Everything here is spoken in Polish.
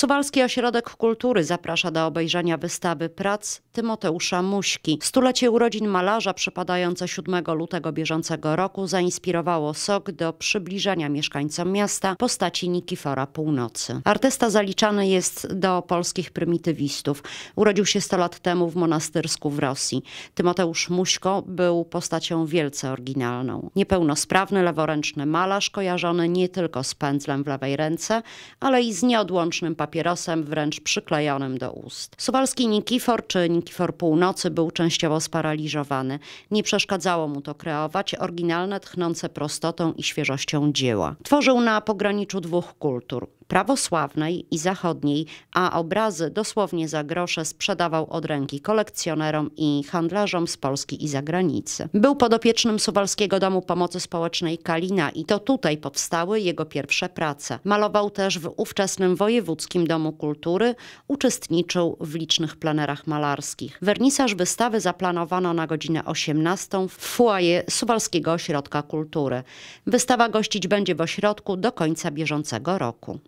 Suwalski Ośrodek Kultury zaprasza do obejrzenia wystawy prac Tymoteusza Muśki. Stulecie urodzin malarza przypadające 7 lutego bieżącego roku zainspirowało SOK do przybliżenia mieszkańcom miasta postaci Nikifora Północy. Artysta zaliczany jest do polskich prymitywistów. Urodził się 100 lat temu w monastyrsku w Rosji. Tymoteusz Muśko był postacią wielce oryginalną. Niepełnosprawny, leworęczny malarz kojarzony nie tylko z pędzlem w lewej ręce, ale i z nieodłącznym papierem papierosem wręcz przyklejonym do ust. Suwalski Nikifor czy Nikifor Północy był częściowo sparaliżowany. Nie przeszkadzało mu to kreować oryginalne, tchnące prostotą i świeżością dzieła. Tworzył na pograniczu dwóch kultur prawosławnej i zachodniej, a obrazy dosłownie za grosze sprzedawał od ręki kolekcjonerom i handlarzom z Polski i zagranicy. Był podopiecznym Suwalskiego Domu Pomocy Społecznej Kalina i to tutaj powstały jego pierwsze prace. Malował też w ówczesnym Wojewódzkim Domu Kultury, uczestniczył w licznych plenerach malarskich. Wernisaż wystawy zaplanowano na godzinę 18 w fuaje Suwalskiego Ośrodka Kultury. Wystawa gościć będzie w ośrodku do końca bieżącego roku.